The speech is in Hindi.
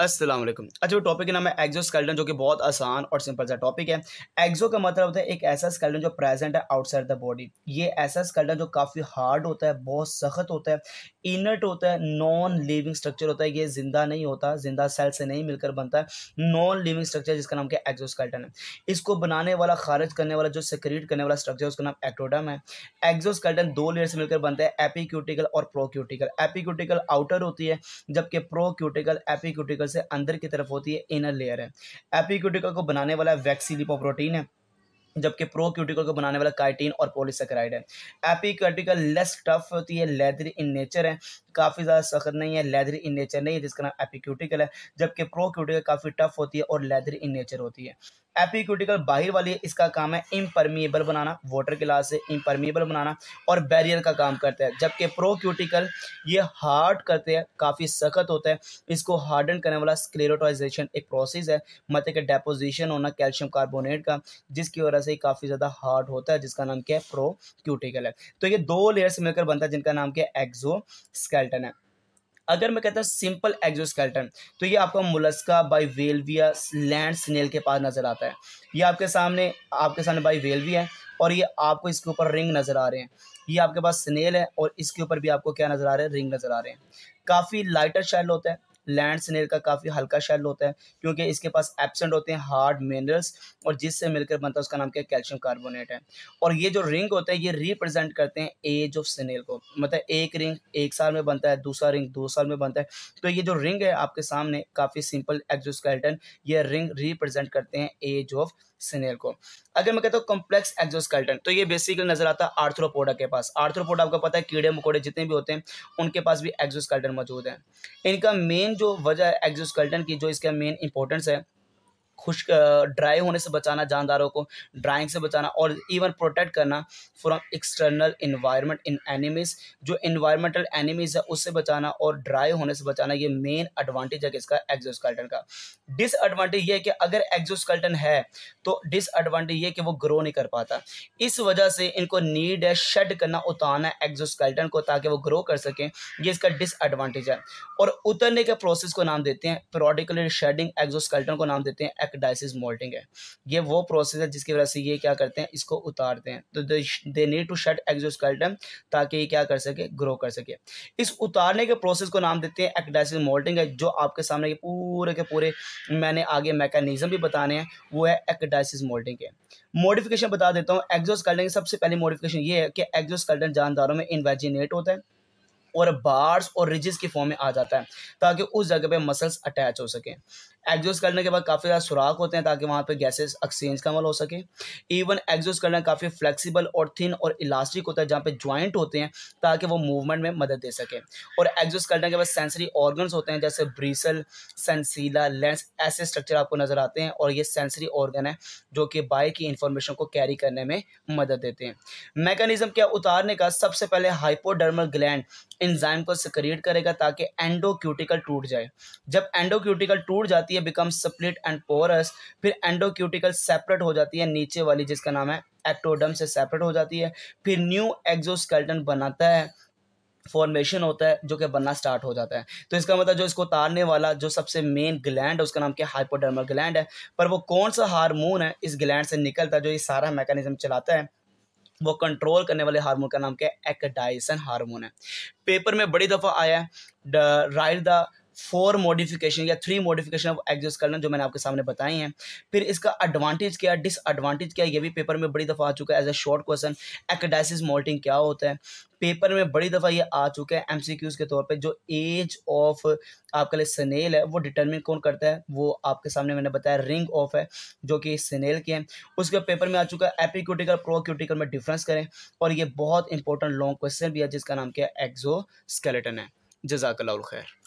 अस्सलाम वालेकुम अच्छा वो टॉपिक का नाम है एक्जो स्केल्टन जो कि बहुत आसान और सिंपल सा टॉपिक है एक्जो का मतलब होता है एक ऐसा स्केल्टन जो प्रेजेंट है आउटसाइड द बॉडी ये ऐसा स्केल्टन जो काफ़ी हार्ड होता है बहुत सख्त होता है इनर्ट होता है नॉन लिविंग स्ट्रक्चर होता है ये जिंदा नहीं होता जिंदा सेल से नहीं मिलकर बनता है नॉन लिविंग स्ट्रक्चर जिसका नाम क्या एक्जो स्केल्टन है इसको बनाने वाला खारिज करने वाला जो सिक्रीट करने वाला स्ट्रक्चर है उसका नाम एक्टोडम है एक्जो स्केल्टन दो लेयर से मिलकर बनता है एपिक्यूटिकल और प्रोक्यूटिकल एपिक्यूटिकल आउटर होती है जबकि प्रोक्यूटिकल एपिक्यूटिकल से अंदर की तरफ होती है इनर लेयर है एपिक्यूटिकल को बनाने वाला वैक्सीन प्रोटीन है जबकि प्रो क्यूटिकल को बनाने वाला काइटीन और पोलिसक्राइड है एपी क्यूटिकल लेस टफ होती है लेदर इन नेचर है काफ़ी ज़्यादा सख्त नहीं है लेदर इन नेचर नहीं है जिसका नाम एपी क्यूटिकल है जबकि प्रो क्यूटिकल काफ़ी टफ होती है और लेदर इन नेचर होती है एपी क्यूटिकल बाहर वाली है इसका काम है इम्परमिएबल बनाना वाटर ग्लास से इम्परमिएबल बनाना और बैरियर का काम करता है जबकि प्रो क्यूटिकल ये हार्ड करते हैं काफ़ी सख्त होता है इसको हार्डन करने वाला स्क्लेरोटाइजेशन एक प्रोसेस है मतलब कि डेपोजिशन होना कैल्शियम कार्बोनेट का जिसकी वजह तरह से ही काफ़ी ज़्यादा हार्ड होता है जिसका नाम क्या है प्रो क्यूटिकल है तो ये दो लेयर्स मिलकर बनता है जिनका नाम क्या है एक्जो स्केल्टन है अगर मैं कहता हूँ सिंपल एक्जोस्केल्टन तो ये आपका मुलस्का बाई वेलविया लैंड स्नेल के पास नज़र आता है ये आपके सामने आपके सामने बाई वेलविया है और ये आपको इसके ऊपर रिंग नज़र आ रहे हैं ये आपके पास स्नेल है और इसके ऊपर भी आपको क्या नज़र आ रहा है रिंग नज़र आ रहे हैं काफ़ी लाइटर शेल होता है लैंड स्नेल का काफ़ी हल्का शेल होता है क्योंकि इसके पास एबसेंट होते हैं हार्ड मिनरल्स और जिससे मिलकर बनता है उसका नाम क्या कैल्शियम कार्बोनेट है और ये जो रिंग होता है ये रिप्रेजेंट करते हैं एज ऑफ स्नेल को मतलब एक रिंग एक साल में बनता है दूसरा रिंग दो साल में बनता है तो ये जो रिंग है आपके सामने काफ़ी सिंपल एक्जोस्केल्टन ये रिंग रिप्रेजेंट करते हैं एज ऑफ सिनेल को अगर मैं कहता हूँ कॉम्प्लेक्स एक्जोस्कल्टन तो ये बेसिकली नजर आता है आर्थ्रोपोडा के पास आर्थ्रोपोडा आपको पता है कीड़े मकोड़े जितने भी होते हैं उनके पास भी एग्जोस्केल्टन मौजूद है इनका मेन जो वजह है एग्जोस्केल्टन की जो इसका मेन इंपॉर्टेंस है खुश ड्राई होने से बचाना जानदारों को ड्राइंग से बचाना और इवन प्रोटेक्ट करना from external environment in enemies जो इन्वायरमेंटल एनिमीज है उससे बचाना और ड्राई होने से बचाना ये मेन एडवांटेज है किसका एग्जोस्कल्टन का डिसएडवांटेज ये है कि अगर एग्जोस्कल्टन है तो डिसएडवांटेज ये कि वो ग्रो नहीं कर पाता इस वजह से इनको नीड है शेड करना उतारना एग्जोस्कल्टन को ताकि वो ग्रो कर सकें ये इसका डिसएडवांटेज है और उतरने के प्रोसेस को नाम देते हैं प्रोडिकुलर शेडिंग एग्जोस्कल्टन को नाम देते हैं ब्लैक डाइसिस मोल्टिंग है ये वो प्रोसेस है जिसकी वजह से ये क्या करते हैं इसको उतारते हैं तो they need to shed exoskeleton ताकि ये क्या कर सके ग्रो कर सके इस उतारने के प्रोसेस को नाम देते हैं एक्डाइसिस मोल्टिंग है जो आपके सामने के पूरे के पूरे मैंने आगे मैकेनिज्म भी बताने हैं वो है एक्डाइसिस मोल्टिंग के मॉडिफिकेशन बता देता हूँ एक्जोस्केल्टन सबसे पहली मॉडिफिकेशन ये है कि एक्जोस्केल्टन जानदारों में इन्वेजिनेट होता है और बार्स और रिजेस के फॉर्म में आ जाता है ताकि उस जगह पे मसल्स अटैच हो सकें एग्जॉस्ट करने के बाद काफ़ी ज़्यादा सुराख होते हैं ताकि वहाँ पे गैसेस एक्सचेंज का अमल हो सके इवन एग्जॉस्ट करना काफ़ी फ्लेक्सिबल और थिन और इलास्टिक होता है जहाँ पे जॉइंट होते हैं ताकि वो मूवमेंट में मदद दे सके और एग्जॉस्ट करने के बाद सेंसरी ऑर्गन्स होते हैं जैसे ब्रीसल सेंसीला लेंस ऐसे स्ट्रक्चर आपको नज़र आते हैं और ये सेंसरी ऑर्गन है जो कि बाय की इंफॉर्मेशन को कैरी करने में मदद देते हैं मैकेनिज्म क्या उतारने का सबसे पहले हाइपोडर्मल ग्लैंड एंजाइम को सक्रिएट करेगा ताकि एंडोक्यूटिकल टूट जाए जब एंडोक्यूटिकल टूट जाती है बिकम स्प्लिट एंड पोरस फिर एंडोक्यूटिकल सेपरेट हो जाती है नीचे वाली जिसका नाम है एक्टोडम से सेपरेट हो जाती है फिर न्यू एक्जोस्केल्टन बनाता है फॉर्मेशन होता है जो कि बनना स्टार्ट हो जाता है तो इसका मतलब जो इसको तारने वाला जो सबसे मेन ग्लैंड है उसका नाम क्या हाइपोडर्मल ग्लैंड है पर वो कौन सा हार्मोन है इस ग्लैंड से निकलता है जो ये सारा मैकेनिज्म चलाता है वो कंट्रोल करने वाले हार्मोन का नाम क्या है एक्डाइसन हार्मोन है पेपर में बड़ी दफ़ा आया है राइट द फोर मॉडिफिकेशन या थ्री मॉडिफिकेशन ऑफ एग्जिस्ट जो मैंने आपके सामने बताए हैं फिर इसका एडवांटेज क्या डिसएडवांटेज क्या ये भी पेपर में बड़ी दफ़ा आ चुका है as a short question ecdysis moulting क्या होता है पेपर में बड़ी दफ़ा ये आ चुका है एमसीक्यूज के तौर पे जो एज ऑफ आपके लिए सनेल है वो डिटर्मिन कौन करता है वो आपके सामने मैंने बताया रिंग ऑफ है जो कि सनेल के हैं उसके पेपर में आ चुका है एपिक्यूटिकल प्रोक्यूटिकल में डिफरेंस करें और ये बहुत इंपॉर्टेंट लॉन्ग क्वेश्चन भी है जिसका नाम क्या है एक्जो स्केलेटन है जजाकला खैर